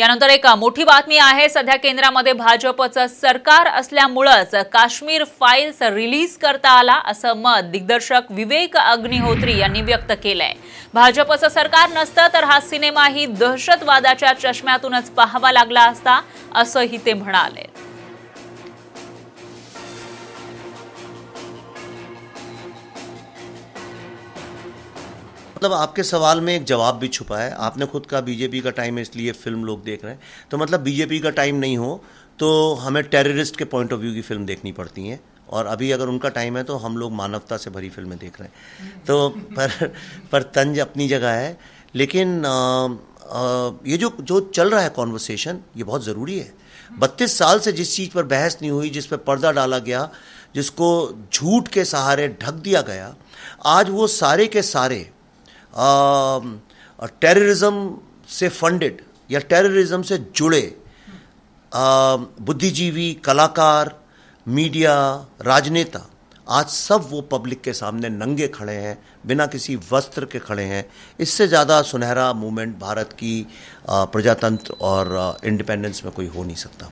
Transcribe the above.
यानंतर एक मोठी बातमी आहे सध्या केंद्रामध्ये भाजपचं सरकार असल्यामुळंच काश्मीर फाईल्स रिलीज करता आला असं मत दिग्दर्शक विवेक अग्निहोत्री यांनी व्यक्त केलंय भाजपचं सरकार नसतं तर हा सिनेमाही दहशतवादाच्या चष्म्यातूनच पाहावा लागला असता असंही ते म्हणाले मतलब आपके सवाल में एक जवाब भी छुपा है आपने खुद कहा बीजेपी का टाइम है इसलिए फिल्म लोग देख रहे हैं तो मतलब बीजेपी का टाइम नहीं हो तो हमें टेररिस्ट के पॉइंट ऑफ व्यू की फिल्म देखनी पड़ती हैं और अभी अगर उनका टाइम है तो हम लोग मानवता से भरी फिल्में देख रहे हैं तो पर पर तंज अपनी जगह है लेकिन आ, आ, ये जो जो चल रहा है कॉन्वर्सेशन ये बहुत ज़रूरी है बत्तीस साल से जिस चीज़ पर बहस नहीं हुई जिस पर पर्दा डाला गया जिसको झूठ के सहारे ढक दिया गया आज वो सारे के सारे टेररिज्म um, uh, से फंडेड या टेररिज्म से जुड़े um, बुद्धिजीवी कलाकार मीडिया राजनेता आज सब वो पब्लिक के सामने नंगे खड़े हैं बिना किसी वस्त्र के खड़े हैं इससे ज़्यादा सुनहरा मूवमेंट भारत की uh, प्रजातंत्र और इंडिपेंडेंस uh, में कोई हो नहीं सकता